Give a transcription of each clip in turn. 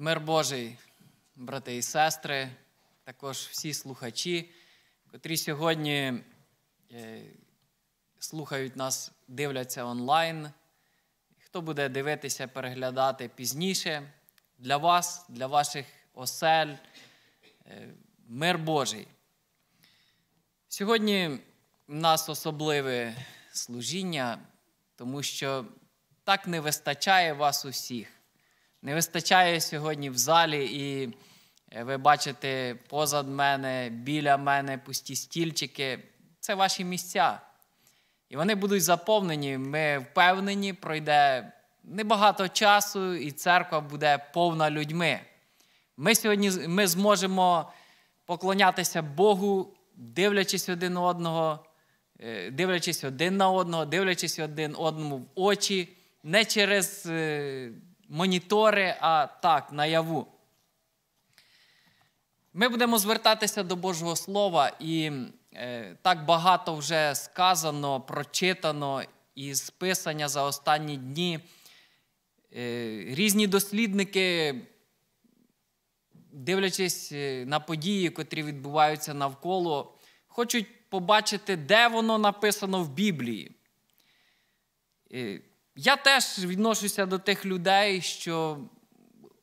Мир Божий, брати і сестри, також всі слухачі, котрі сьогодні е, слухають нас, дивляться онлайн. Хто буде дивитися, переглядати пізніше для вас, для ваших осель, е, мир Божий. Сьогодні в нас особливе служіння, тому що так не вистачає вас усіх. Не вистачає сьогодні в залі, і е, ви бачите позад мене, біля мене пусті стільчики. Це ваші місця. І вони будуть заповнені. Ми впевнені, пройде небагато часу, і церква буде повна людьми. Ми сьогодні ми зможемо поклонятися Богу, дивлячись один одного, е, дивлячись один на одного, дивлячись один одному в очі, не через. Е, монітори, а так, наяву. Ми будемо звертатися до Божого Слова, і е, так багато вже сказано, прочитано і списання за останні дні. Е, різні дослідники, дивлячись е, на події, котрі відбуваються навколо, хочуть побачити, де воно написано в Біблії. Е, я теж відношуся до тих людей, що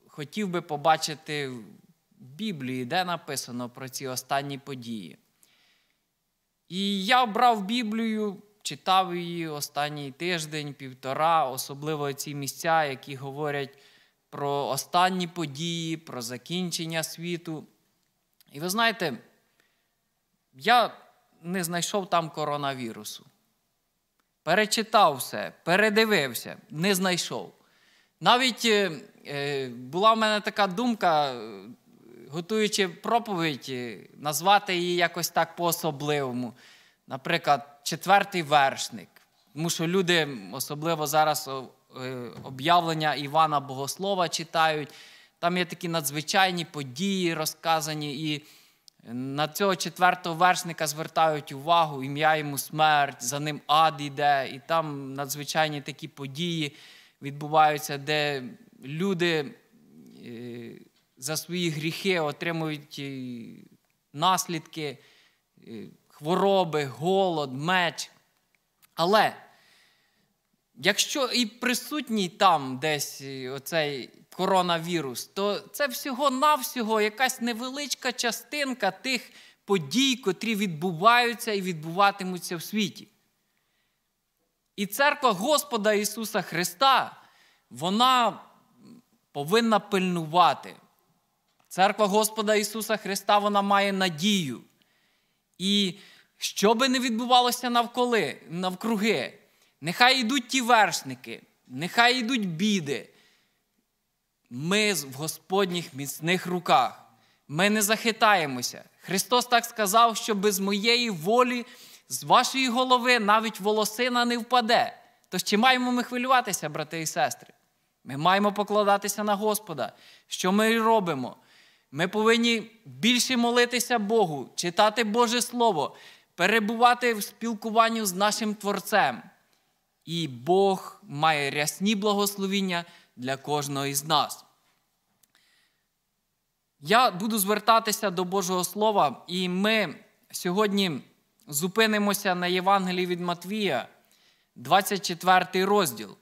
хотів би побачити в Біблії, де написано про ці останні події. І я брав Біблію, читав її останній тиждень, півтора, особливо ці місця, які говорять про останні події, про закінчення світу. І ви знаєте, я не знайшов там коронавірусу перечитав все, передивився, не знайшов. Навіть е, е була в мене така думка, е, готуючи проповідь, е, назвати її якось так по-особливому. Наприклад, четвертий вершник. Тому що люди, особливо зараз об'явлення Івана Богослова читають, там є такі надзвичайні події розказані. і на цього четвертого вершника звертають увагу, ім'я йому смерть, за ним ад іде, і там надзвичайні такі події відбуваються, де люди е, за свої гріхи отримують е, наслідки, е, хвороби, голод, меч. Але якщо і присутній там десь оцей коронавірус, то це всього-навсього якась невеличка частинка тих подій, котрі відбуваються і відбуватимуться в світі. І церква Господа Ісуса Христа, вона повинна пильнувати. Церква Господа Ісуса Христа вона має надію. І що би не відбувалося навколи, навкруги, нехай йдуть ті вершники, нехай йдуть біди, ми в Господніх міцних руках. Ми не захитаємося. Христос так сказав, що без моєї волі, з вашої голови навіть волосина не впаде. Тож чи маємо ми хвилюватися, брати і сестри? Ми маємо покладатися на Господа, що ми робимо. Ми повинні більше молитися Богу, читати Боже Слово, перебувати в спілкуванні з нашим Творцем. І Бог має рясні благословіння для кожного із нас. Я буду звертатися до Божого Слова, і ми сьогодні зупинимося на Євангелії від Матвія, 24 розділ.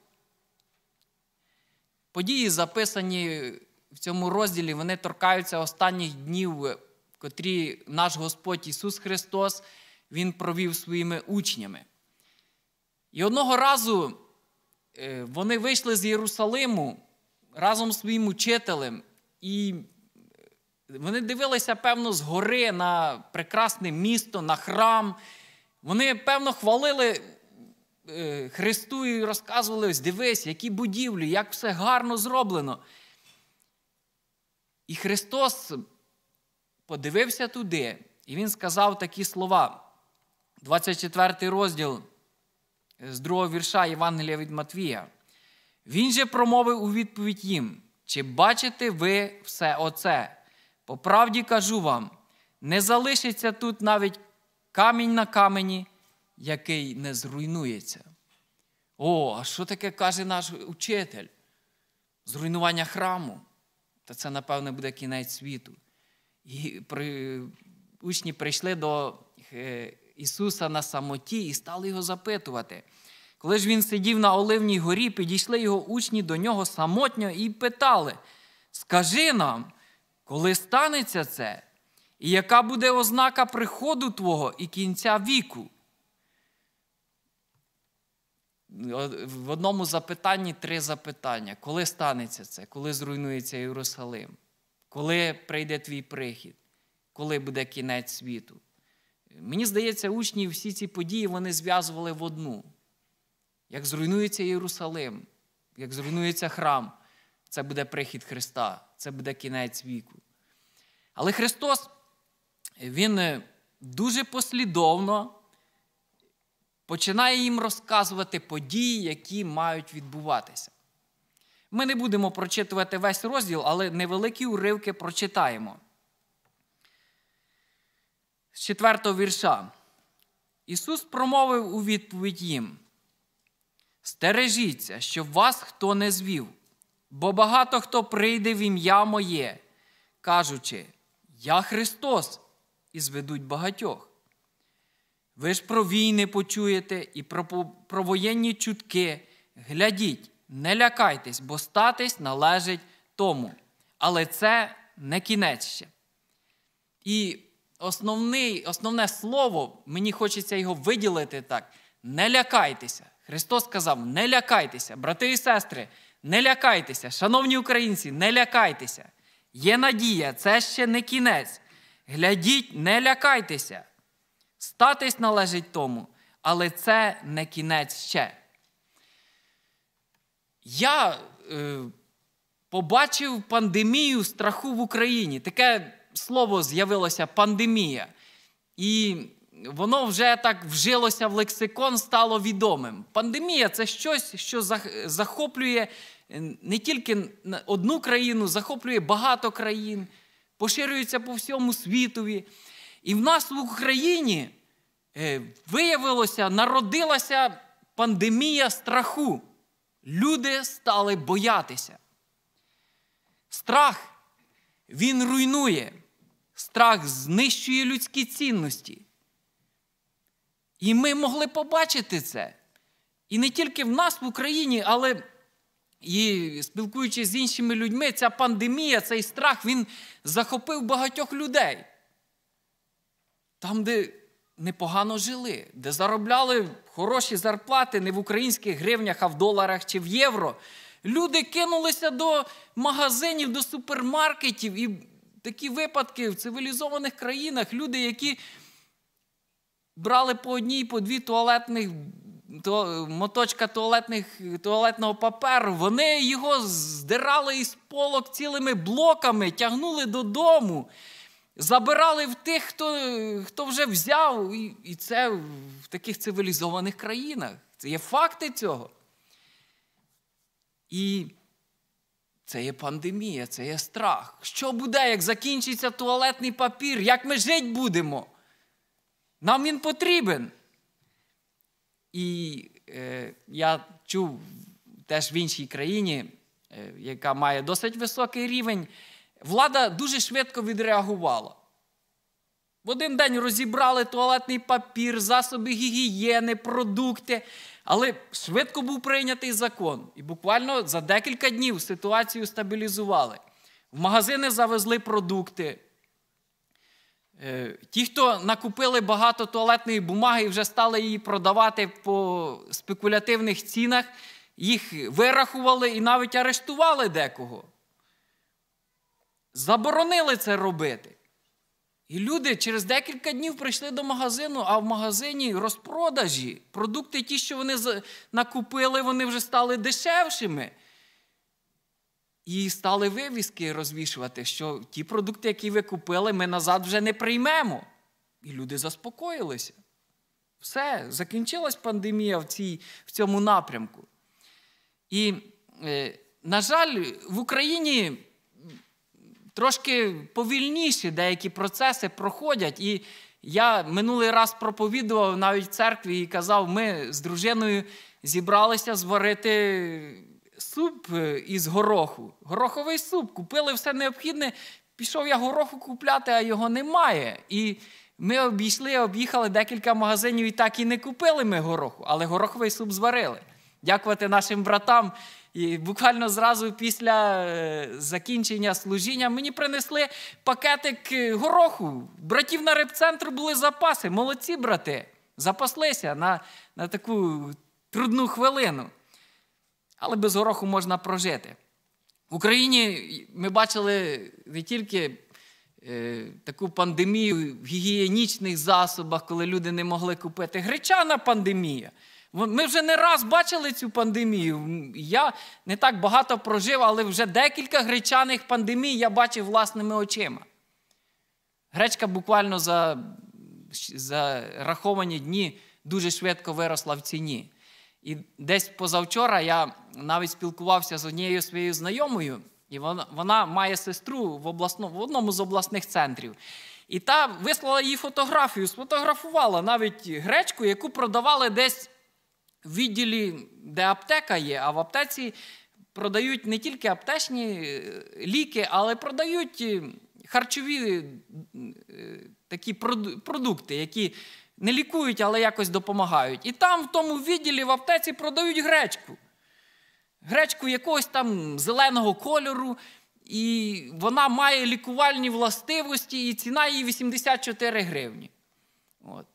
Події, записані в цьому розділі, вони торкаються останніх днів, в котрі наш Господь Ісус Христос Він провів своїми учнями. І одного разу Е, вони вийшли з Єрусалиму разом з своїм учителем, і е, вони дивилися, певно, згори на прекрасне місто, на храм. Вони, певно, хвалили е, Христу і розказували: ось дивись, які будівлі, як все гарно зроблено. І Христос подивився туди, і Він сказав такі слова. 24 розділ з другого вірша Євангелія від Матвія. Він же промовив у відповідь їм: чи бачите ви все оце? По правді кажу вам: не залишиться тут навіть камінь на камені, який не зруйнується. О, а що таке каже наш учитель? Зруйнування храму. Та це, напевне, буде кінець світу. І при... Учні прийшли до е, Ісуса на самоті і стали його запитувати. Коли ж він сидів на Оливній горі, підійшли його учні до нього самотньо і питали: Скажи нам, коли станеться це, і яка буде ознака приходу Твого і кінця віку? В одному запитанні три запитання: коли станеться це, коли зруйнується Єрусалим, коли прийде твій прихід, коли буде кінець світу? Мені здається, учні всі ці події вони зв'язували в одну. Як зруйнується Єрусалим, як зруйнується храм, це буде прихід Христа, це буде кінець віку. Але Христос, Він е, дуже послідовно починає їм розказувати події, які мають відбуватися. Ми не будемо прочитувати весь розділ, але невеликі уривки прочитаємо з 4 вірша. Ісус промовив у відповідь їм: Стережіться, щоб вас хто не звів, бо багато хто прийде в ім'я моє, кажучи, Я Христос, і зведуть багатьох. Ви ж про війни почуєте і про, про воєнні чутки. Глядіть, не лякайтесь, бо статись належить тому. Але це не кінець ще. І основний, основне слово, мені хочеться його виділити так: не лякайтеся. Христос сказав: не лякайтеся, брати і сестри, не лякайтеся, шановні українці, не лякайтеся. Є надія, це ще не кінець. Глядіть, не лякайтеся. Статись належить тому, але це не кінець ще. Я е, побачив пандемію страху в Україні. Таке слово з'явилося пандемія. І воно вже так вжилося в лексикон, стало відомим. Пандемія це щось, що захоплює е, не тільки одну країну, захоплює багато країн, поширюється по всьому світові. І в нас в Україні е, виявилося, народилася пандемія страху. Люди стали боятися. Страх, він руйнує. Страх знищує людські цінності. І ми могли побачити це. І не тільки в нас, в Україні, але і спілкуючись з іншими людьми, ця пандемія, цей страх, він захопив багатьох людей. Там, де непогано жили, де заробляли хороші зарплати не в українських гривнях, а в доларах чи в євро. Люди кинулися до магазинів, до супермаркетів і такі випадки в цивілізованих країнах, люди, які брали по одній, по дві туалетних то, моточка туалетних, туалетного паперу, вони його здирали із полок цілими блоками, тягнули додому, забирали в тих, хто хто вже взяв. І, і це в таких цивілізованих країнах. Це є факти цього. І це є пандемія, це є страх. Що буде, як закінчиться туалетний папір, як ми жити будемо? Нам він потрібен. І е, я чув теж в іншій країні, е, яка має досить високий рівень, влада дуже швидко відреагувала. В один день розібрали туалетний папір, засоби гігієни, продукти. Але швидко був прийнятий закон. І буквально за декілька днів ситуацію стабілізували. В магазини завезли продукти. Е, ті, хто накупили багато туалетної бумаги і вже стали її продавати по спекулятивних цінах, їх вирахували і навіть арештували декого. Заборонили це робити. І люди через декілька днів прийшли до магазину, а в магазині розпродажі. Продукти, ті, що вони накупили, вони вже стали дешевшими. І стали вивіски розвішувати, що ті продукти, які ви купили, ми назад вже не приймемо. І люди заспокоїлися. Все, закінчилась пандемія в цій, в цьому напрямку. І, е, на жаль, в Україні трошки повільніші деякі процеси проходять. І я минулий раз проповідував навіть в церкві і казав, ми з дружиною зібралися зварити суп е, із гороху, гороховий суп. Купили все необхідне. Пішов я гороху купляти, а його немає. І ми обійшли, об'їхали декілька магазинів і так і не купили ми гороху, але гороховий суп зварили дякувати нашим братам. І буквально зразу після е, закінчення служіння мені принесли пакетик е, гороху. Братів на репцентру були запаси. Молодці брати, запаслися на, на таку трудну хвилину. Але без гороху можна прожити. В Україні ми бачили не тільки е, таку пандемію в гігієнічних засобах, коли люди не могли купити гречана пандемія. Ми вже не раз бачили цю пандемію. Я не так багато прожив, але вже декілька гречаних пандемій я бачив власними очима. Гречка буквально за, за раховані дні дуже швидко виросла в ціні. І десь позавчора я навіть спілкувався з однією своєю знайомою, і вона вона має сестру в обласному, в одному з обласних центрів. І та вислала їй фотографію, сфотографувала навіть гречку, яку продавали десь відділі, де аптека є, а в аптеці продають не тільки аптечні е, ліки, але продають е, харчові е, такі продукти, які не лікують, але якось допомагають. І там, в тому відділі, в аптеці продають гречку. Гречку якогось там зеленого кольору, і вона має лікувальні властивості, і ціна її 84 гривні. От.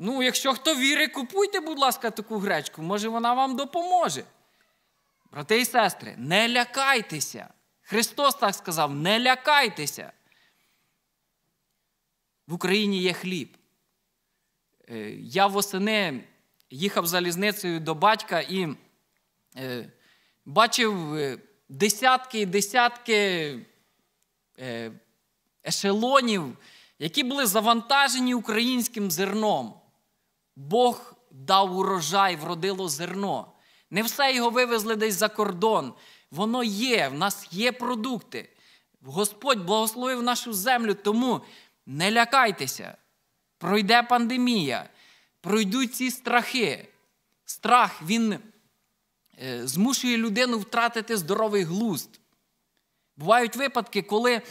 Ну, якщо хто вірить, купуйте, будь ласка, таку гречку, може вона вам допоможе. Брати і сестри, не лякайтеся. Христос так сказав: не лякайтеся. В Україні є хліб. Е, я восени їхав залізницею до батька і е, бачив е, десятки і десятки ешелонів, які були завантажені українським зерном. Бог дав урожай, вродило зерно. Не все його вивезли десь за кордон. Воно є, в нас є продукти. Господь благословив нашу землю, тому не лякайтеся. Пройде пандемія, пройдуть ці страхи. Страх він е, змушує людину втратити здоровий глузд. Бувають випадки, коли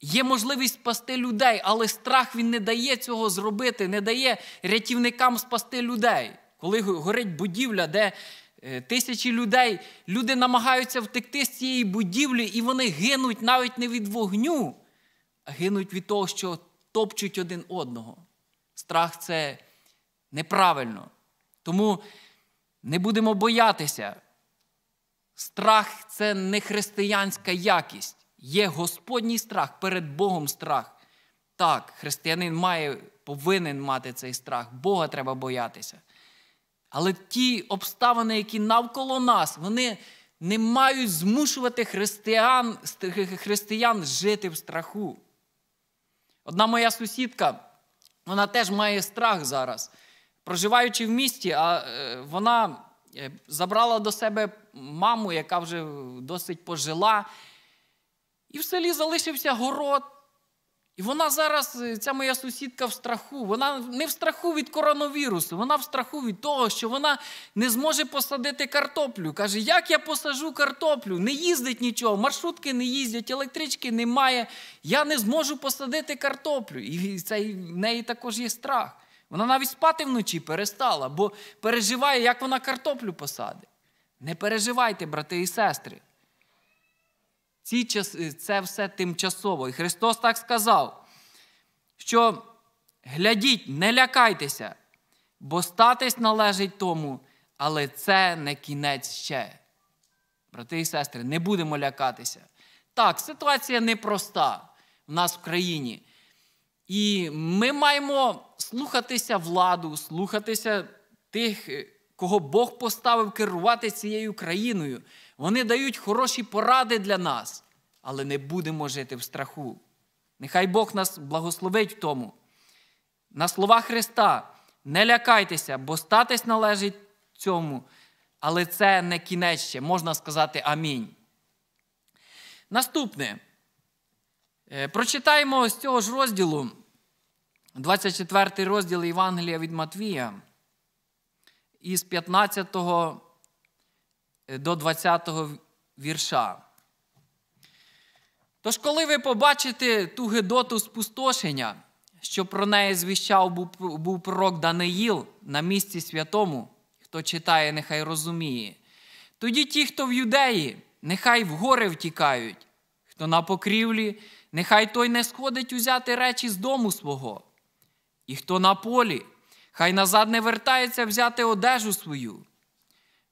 Є можливість спасти людей, але страх він не дає цього зробити, не дає рятівникам спасти людей. Коли горить будівля, де е, тисячі людей, люди намагаються втекти з цієї будівлі, і вони гинуть навіть не від вогню, а гинуть від того, що топчуть один одного. Страх це неправильно. Тому не будемо боятися. Страх це не християнська якість. Є Господній страх, перед Богом страх. Так, християнин має, повинен мати цей страх, Бога треба боятися. Але ті обставини, які навколо нас, вони не мають змушувати християн християн жити в страху. Одна моя сусідка, вона теж має страх зараз. Проживаючи в місті, а е, вона е, забрала до себе маму, яка вже досить пожила. І в селі залишився город. І вона зараз, е, ця моя сусідка в страху, вона не в страху від коронавірусу, вона в страху від того, що вона не зможе посадити картоплю. Каже, як я посажу картоплю? Не їздить нічого, маршрутки не їздять, електрички немає. Я не зможу посадити картоплю. І це в неї також є страх. Вона навіть спати вночі перестала, бо переживає, як вона картоплю посадить. Не переживайте, брати і сестри. Ці часи, е, Це все тимчасово. І Христос так сказав, що глядіть, не лякайтеся, бо статись належить тому, але це не кінець ще. Брати і сестри, не будемо лякатися. Так, ситуація непроста в нас в країні. І ми маємо слухатися владу, слухатися тих, е, кого Бог поставив керувати цією країною. Вони дають хороші поради для нас, але не будемо жити в страху. Нехай Бог нас благословить в тому. На слова Христа, не лякайтеся, бо статись належить цьому, але це не кінець ще, можна сказати амінь. Наступне. Е, прочитаємо з цього ж розділу, 24 розділ Євангелія від Матвія, із 15 Е, до 20 го вірша. Тож, коли ви побачите ту Гедоту спустошення, що про неї звіщав був пророк Даниїл на місці святому, хто читає, нехай розуміє. Тоді ті, хто в юдеї, нехай в гори втікають, хто на покрівлі, нехай той не сходить узяти речі з дому свого, і хто на полі, хай назад не вертається взяти одежу свою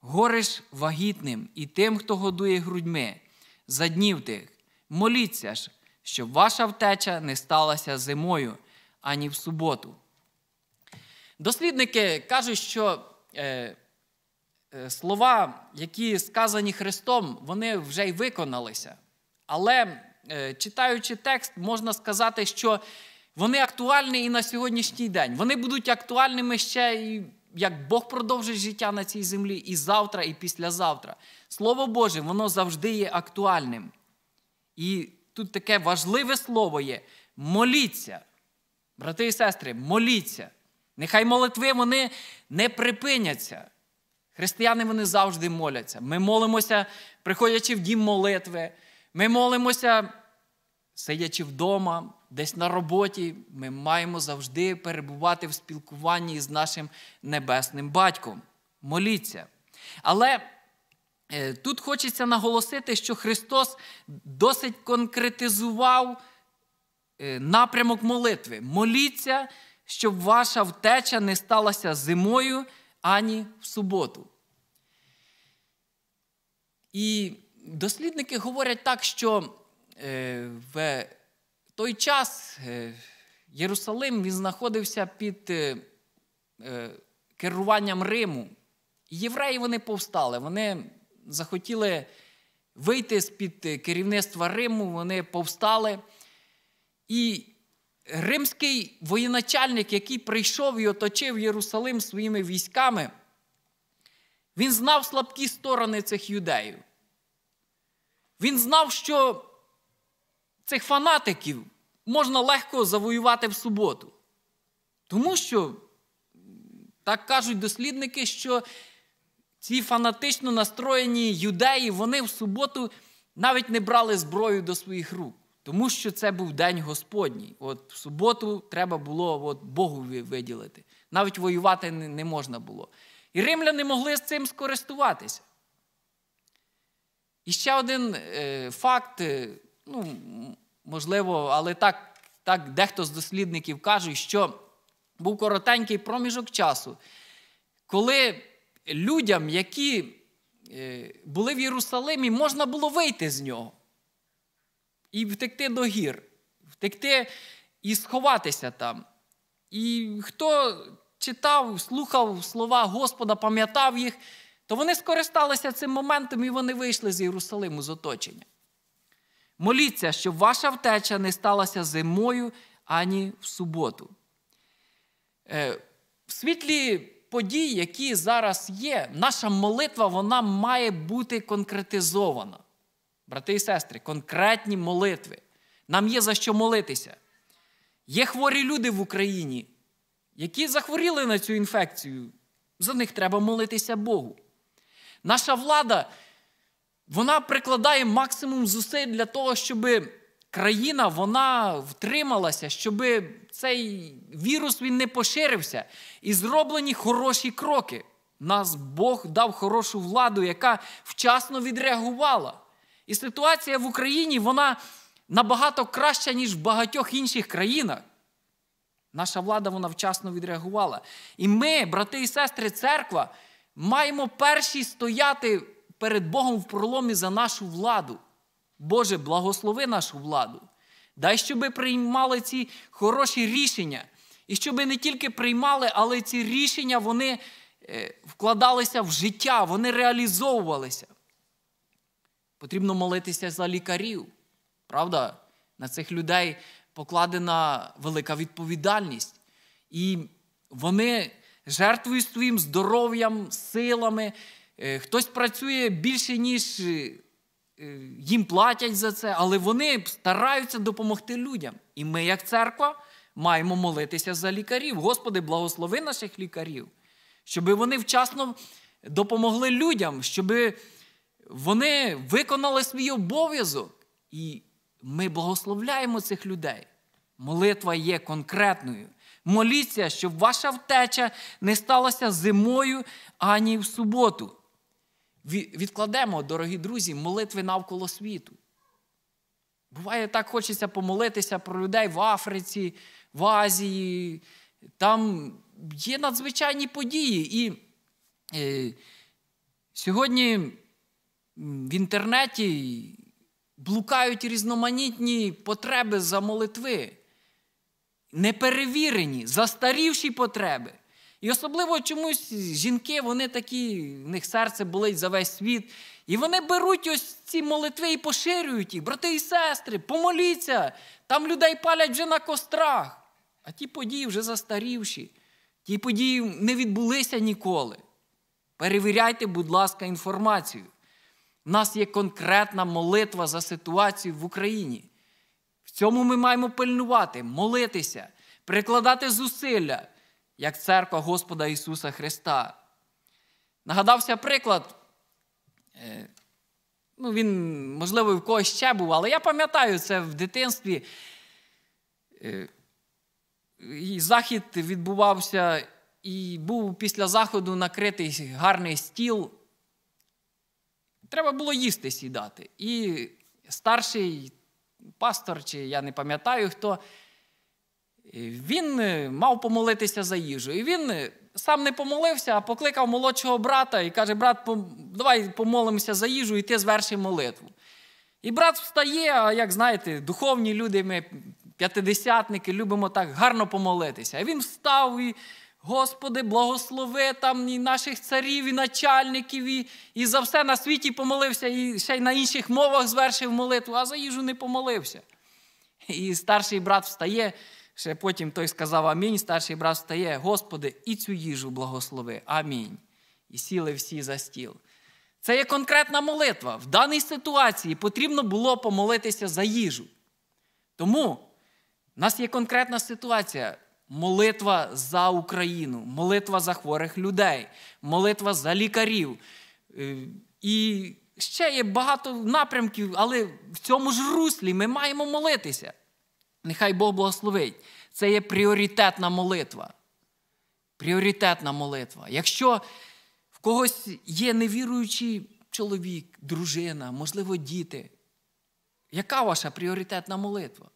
гореш вагітним і тим, хто годує грудьми, за днів тих. Моліться ж, щоб ваша втеча не сталася зимою ані в суботу. Дослідники кажуть, що е, е, слова, які сказані Христом, вони вже й виконалися. Але е, читаючи текст, можна сказати, що вони актуальні і на сьогоднішній день. Вони будуть актуальними ще і як Бог продовжить життя на цій землі і завтра, і післязавтра. Слово Боже, воно завжди є актуальним. І тут таке важливе слово є: моліться. Брати і сестри, моліться. Нехай молитви вони не припиняться. Християни вони завжди моляться. Ми молимося, приходячи в дім молитви. Ми молимося сидячи вдома, десь на роботі, ми маємо завжди перебувати в спілкуванні з нашим небесним батьком. Моліться. Але е, тут хочеться наголосити, що Христос досить конкретизував е, напрямок молитви. Моліться, щоб ваша втеча не сталася зимою ані в суботу. І дослідники говорять так, що Е, в той час е, Єрусалим він знаходився під е, керуванням Риму. І євреї вони повстали. Вони захотіли вийти з-під керівництва Риму, вони повстали. І римський воєначальник, який прийшов і оточив Єрусалим своїми військами, він знав слабкі сторони цих юдеїв. Він знав, що цих фанатиків можна легко завоювати в суботу. Тому що, так кажуть дослідники, що ці фанатично настроєні юдеї, вони в суботу навіть не брали зброю до своїх рук. Тому що це був день Господній. От В суботу треба було от, Богу виділити. Навіть воювати не можна було. І римляни могли з цим скористуватися. І ще один е, факт е, ну, можливо, але так, так дехто з дослідників кажуть, що був коротенький проміжок часу, коли людям, які е, були в Єрусалимі, можна було вийти з нього і втекти до гір, втекти і сховатися там. І хто читав, слухав слова Господа, пам'ятав їх, то вони скористалися цим моментом і вони вийшли з Єрусалиму з оточення. Моліться, щоб ваша втеча не сталася зимою ані в суботу. Е, в світлі подій, які зараз є, наша молитва вона має бути конкретизована. Брати і сестри, конкретні молитви. Нам є за що молитися. Є хворі люди в Україні, які захворіли на цю інфекцію. За них треба молитися Богу. Наша влада вона прикладає максимум зусиль для того, щоб країна вона втрималася, щоб цей вірус він не поширився. І зроблені хороші кроки. Нас Бог дав хорошу владу, яка вчасно відреагувала. І ситуація в Україні вона набагато краща, ніж в багатьох інших країнах. Наша влада вона вчасно відреагувала. І ми, брати і сестри, церква, маємо перші стояти перед Богом в проломі за нашу владу. Боже, благослови нашу владу. Дай, щоб приймали ці хороші рішення. І щоби не тільки приймали, але ці рішення вони е, вкладалися в життя, вони реалізовувалися. Потрібно молитися за лікарів. Правда? На цих людей покладена велика відповідальність. І вони жертвують своїм здоров'ям, силами. Е, хтось працює більше, ніж е, е, їм платять за це, але вони стараються допомогти людям. І ми, як церква, маємо молитися за лікарів. Господи, благослови наших лікарів, щоб вони вчасно допомогли людям, щоб вони виконали свій обов'язок. І ми благословляємо цих людей. Молитва є конкретною. Моліться, щоб ваша втеча не сталася зимою ані в суботу відкладемо, дорогі друзі, молитви навколо світу. Буває, так хочеться помолитися про людей в Африці, в Азії. Там є надзвичайні події. І е, сьогодні в інтернеті блукають різноманітні потреби за молитви, неперевірені, застарівші потреби. І особливо чомусь жінки, вони такі, в них серце болить за весь світ. І вони беруть ось ці молитви і поширюють їх, брати і сестри, помоліться, там людей палять вже на кострах. А ті події вже застарівші, ті події не відбулися ніколи. Перевіряйте, будь ласка, інформацію. У нас є конкретна молитва за ситуацію в Україні. В цьому ми маємо пильнувати, молитися, прикладати зусилля як церква Господа Ісуса Христа. Нагадався приклад, е, ну, він, можливо, в когось ще був, але я пам'ятаю це в дитинстві. Е, захід відбувався і був після заходу накритий гарний стіл. Треба було їсти сідати. І старший пастор, чи я не пам'ятаю хто. Він е, мав помолитися за їжу. І він е, сам не помолився, а покликав молодшого брата і каже: Брат, давай помолимося за їжу, і ти зверши молитву. І брат встає, а як знаєте, духовні люди, ми п'ятидесятники, любимо так гарно помолитися. І він встав і. Господи, благослови там і наших царів, і начальників, і і за все на світі помолився, і ще й на інших мовах звершив молитву, а за їжу не помолився. І старший брат встає Ще потім той сказав Амінь. Старший брат стає, Господи, і цю їжу благослови. Амінь. І сіли всі за стіл. Це є конкретна молитва. В даній ситуації потрібно було помолитися за їжу. Тому в нас є конкретна ситуація. Молитва за Україну, молитва за хворих людей, молитва за лікарів. Е, і ще є багато напрямків, але в цьому ж руслі ми маємо молитися. Нехай Бог благословить. Це є пріоритетна молитва. Пріоритетна молитва. Якщо в когось є невіруючий чоловік, дружина, можливо, діти, яка ваша пріоритетна молитва?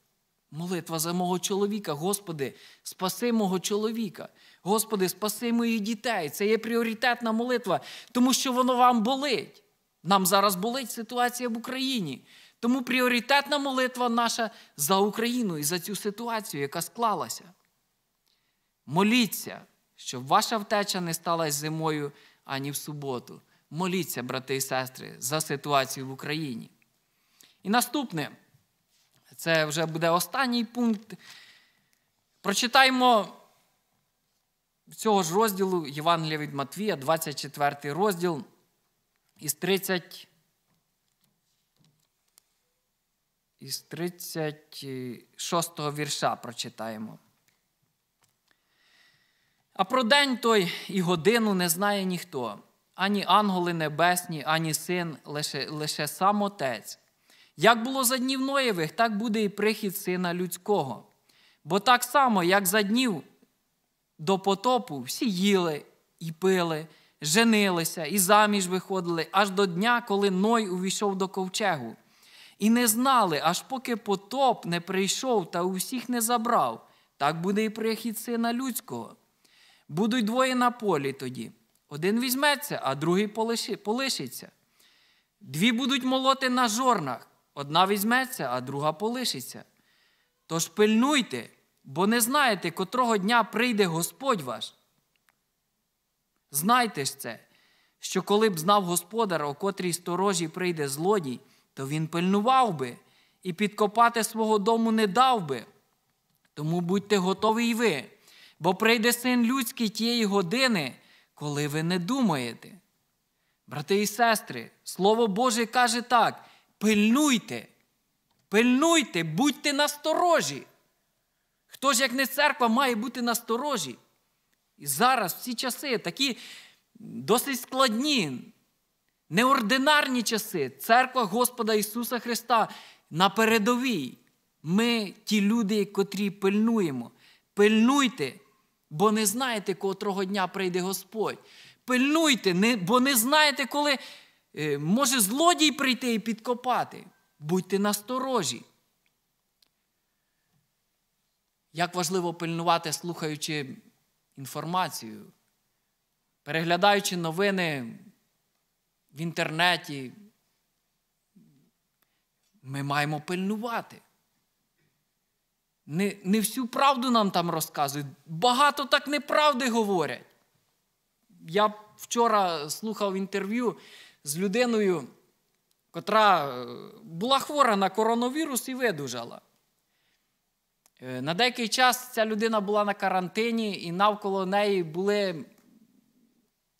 Молитва за мого чоловіка, Господи, спаси мого чоловіка. Господи, спаси моїх дітей. Це є пріоритетна молитва, тому що воно вам болить. Нам зараз болить ситуація в Україні. Тому пріоритетна молитва наша за Україну і за цю ситуацію, яка склалася. Моліться, щоб ваша втеча не сталася зимою ані в суботу. Моліться, брати і сестри, за ситуацію в Україні. І наступне, це вже буде останній пункт. Прочитаємо цього ж розділу Євангелія від Матвія, 24 розділ із 30. із 36 го вірша прочитаємо. А про день той і годину не знає ніхто, ані ангели небесні, ані син, лише лише сам Отець. Як було за днів Ноєвих, так буде і прихід сина людського. Бо так само, як за днів до потопу, всі їли і пили, женилися і заміж виходили аж до дня, коли Ной увійшов до ковчегу і не знали, аж поки потоп не прийшов та усіх не забрав. Так буде і прихід сина людського. Будуть двоє на полі тоді. Один візьметься, а другий полишиться. Дві будуть молоти на жорнах, одна візьметься, а друга полишиться. Тож пильнуйте, бо не знаєте, котрого дня прийде Господь ваш. Знайте ж це, що коли б знав господар, о котрій сторожі прийде злодій то він пильнував би і підкопати свого дому не дав би. Тому будьте готові й ви, бо прийде син людський тієї години, коли ви не думаєте. Брати і сестри, Слово Боже каже так: пильнуйте, пильнуйте, будьте насторожі. Хто ж, як не церква, має бути насторожі? І зараз в ці часи такі досить складні, неординарні часи, церква Господа Ісуса Христа на передовій. Ми ті люди, котрі пильнуємо. Пильнуйте, бо не знаєте, котрого дня прийде Господь. Пильнуйте, бо не знаєте, коли е, може злодій прийти і підкопати. Будьте насторожі. Як важливо пильнувати, слухаючи інформацію, переглядаючи новини, в інтернеті. Ми маємо пильнувати. Не не всю правду нам там розказують. Багато так неправди говорять. Я вчора слухав інтерв'ю з людиною, котра е, була хвора на коронавірус і видужала. Е, на деякий час ця людина була на карантині, і навколо неї були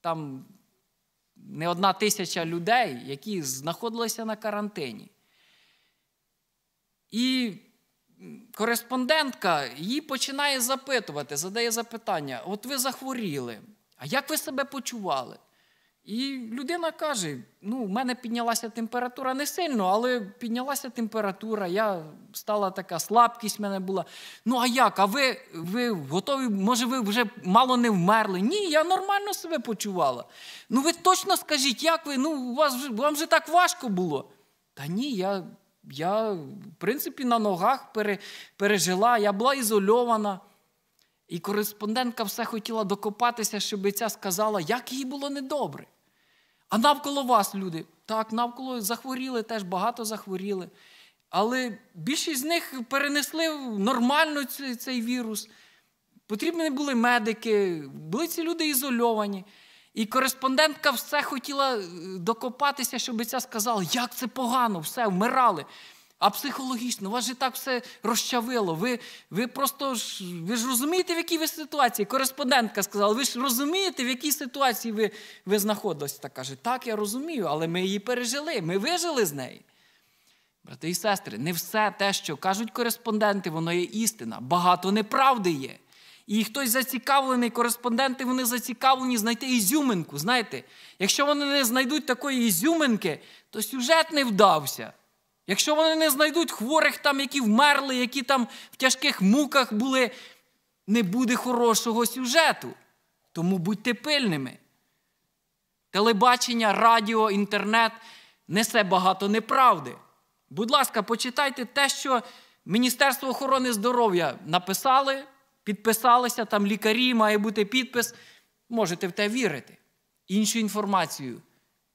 там не одна тисяча людей, які знаходилися на карантині. І кореспондентка її починає запитувати, задає запитання: от ви захворіли, а як ви себе почували? І людина каже: ну, в мене піднялася температура не сильно, але піднялася температура, я стала така слабкість в мене була. Ну, а як? А ви ви готові? Може, ви вже мало не вмерли? Ні, я нормально себе почувала. Ну, ви точно скажіть, як ви? Ну, у вас вам же так важко було. Та ні, я, я в принципі, на ногах пережила, я була ізольована. І кореспондентка все хотіла докопатися, щоб ця сказала, як їй було недобре. А навколо вас люди. Так, навколо захворіли, теж багато захворіли. Але більшість з них перенесли нормально цей, цей вірус. Потрібні були медики, були ці люди ізольовані. І кореспондентка все хотіла е, докопатися, щоб ця сказала, як це погано, все, вмирали а психологічно. У вас же так все розчавило. Ви ви просто ж, ви ж розумієте, в якій ви ситуації. Кореспондентка сказала, ви ж розумієте, в якій ситуації ви ви знаходились. Та каже, так, я розумію, але ми її пережили, ми вижили з неї. Брати і сестри, не все те, що кажуть кореспонденти, воно є істина. Багато неправди є. І хтось зацікавлений, кореспонденти вони зацікавлені знайти ізюминку. Знаєте, якщо вони не знайдуть такої ізюминки, то сюжет не вдався. Якщо вони не знайдуть хворих там, які вмерли, які там в тяжких муках були, не буде хорошого сюжету. Тому будьте пильними. Телебачення, радіо, інтернет несе багато неправди. Будь ласка, почитайте те, що Міністерство охорони здоров'я написали, підписалися, там лікарі, має бути підпис. Можете в те вірити. Іншу інформацію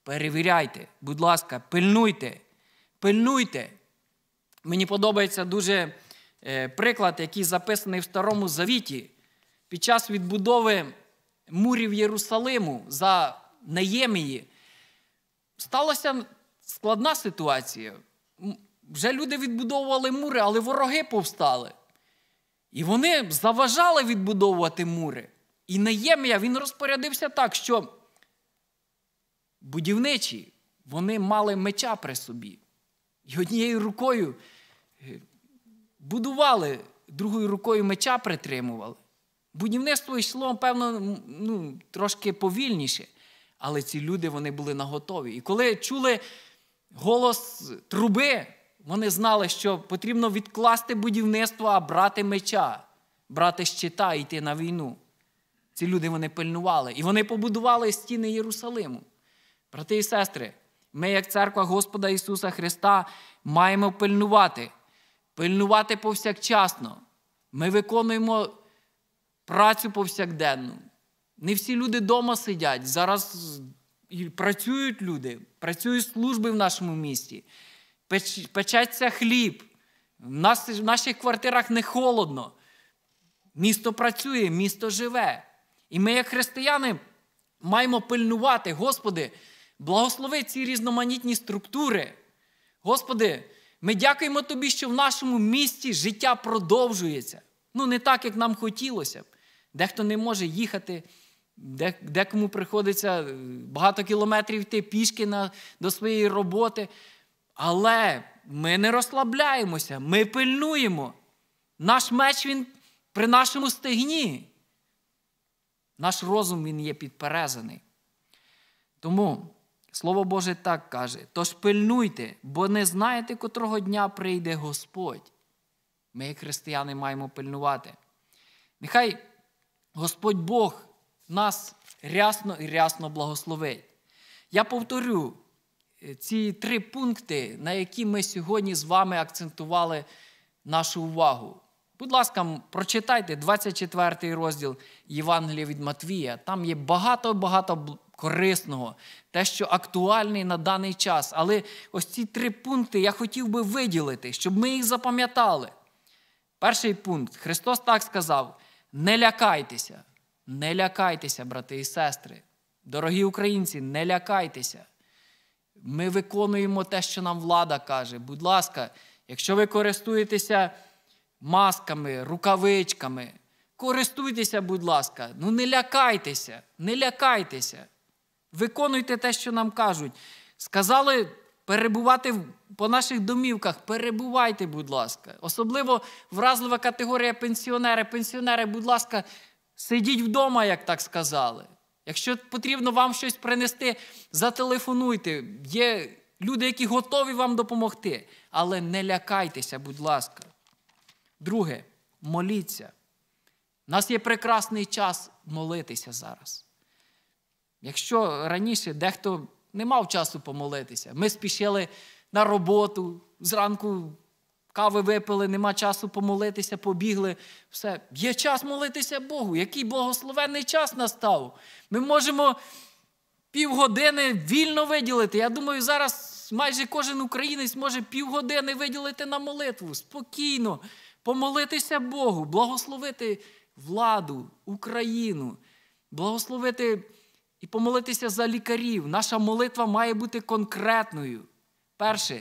перевіряйте, будь ласка, пильнуйте пильнуйте. Мені подобається дуже е, приклад, який записаний в Старому Завіті. Під час відбудови мурів Єрусалиму за Наємії сталася складна ситуація. Вже люди відбудовували мури, але вороги повстали. І вони заважали відбудовувати мури. І Наємія він розпорядився так, що будівничі вони мали меча при собі. І однією рукою е, будували, другою рукою меча притримували. Будівництво йшло, певно, ну, трошки повільніше. Але ці люди вони були наготові. І коли чули голос труби, вони знали, що потрібно відкласти будівництво, а брати меча, брати щита і йти на війну. Ці люди вони пильнували. І вони побудували стіни Єрусалиму. Брати і сестри, ми, як церква Господа Ісуса Христа, маємо пильнувати, пильнувати повсякчасно. Ми виконуємо працю повсякденну. Не всі люди вдома сидять. Зараз працюють люди, працюють служби в нашому місті, печеться хліб. нас В наших квартирах не холодно. Місто працює, місто живе. І ми, як християни, маємо пильнувати, Господи. Благослови ці різноманітні структури. Господи, ми дякуємо Тобі, що в нашому місті життя продовжується. Ну, не так, як нам хотілося б. Дехто не може їхати, декому приходиться е, багато кілометрів йти пішки на, до своєї роботи. Але ми не розслабляємося, ми пильнуємо. Наш меч він при нашому стегні. Наш розум він є підперезаний. Тому Слово Боже так каже: тож пильнуйте, бо не знаєте, котрого дня прийде Господь. Ми, християни, маємо пильнувати. Нехай Господь Бог нас рясно і рясно благословить. Я повторю е, ці три пункти, на які ми сьогодні з вами акцентували нашу увагу. Будь ласка, прочитайте 24 розділ Євангелія від Матвія. Там є багато-багато корисного, те, що актуальний на даний час. Але ось ці три пункти я хотів би виділити, щоб ми їх запам'ятали. Перший пункт Христос так сказав: не лякайтеся, не лякайтеся, брати і сестри. Дорогі українці, не лякайтеся. Ми виконуємо те, що нам влада каже. Будь ласка, якщо ви користуєтеся масками, рукавичками, користуйтеся, будь ласка, ну не лякайтеся, не лякайтеся. Виконуйте те, що нам кажуть. Сказали перебувати по наших домівках, перебувайте, будь ласка. Особливо вразлива категорія пенсіонери. Пенсіонери, будь ласка, сидіть вдома, як так сказали. Якщо потрібно вам щось принести, зателефонуйте. Є люди, які готові вам допомогти. Але не лякайтеся, будь ласка. Друге, моліться. У нас є прекрасний час молитися зараз. Якщо раніше дехто не мав часу помолитися, ми спішили на роботу, зранку кави випили, нема часу помолитися, побігли. Все, є час молитися Богу, який благословенний час настав. Ми можемо півгодини вільно виділити. Я думаю, зараз майже кожен українець може півгодини виділити на молитву спокійно, помолитися Богу, благословити владу, Україну, благословити і помолитися за лікарів. Наша молитва має бути конкретною. Перше,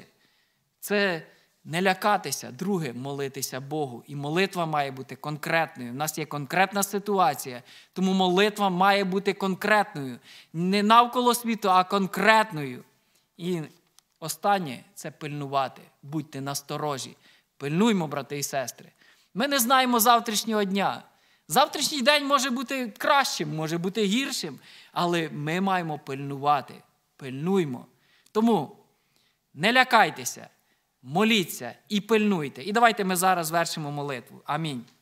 це не лякатися, друге молитися Богу. І молитва має бути конкретною. У нас є конкретна ситуація, тому молитва має бути конкретною. Не навколо світу, а конкретною. І останнє це пильнувати. Будьте насторожі. Пильнуймо, брати і сестри. Ми не знаємо завтрашнього дня. Завтрашній день може бути кращим, може бути гіршим. Але ми маємо пильнувати, пильнуймо. Тому не лякайтеся, моліться і пильнуйте. І давайте ми зараз вершимо молитву. Амінь.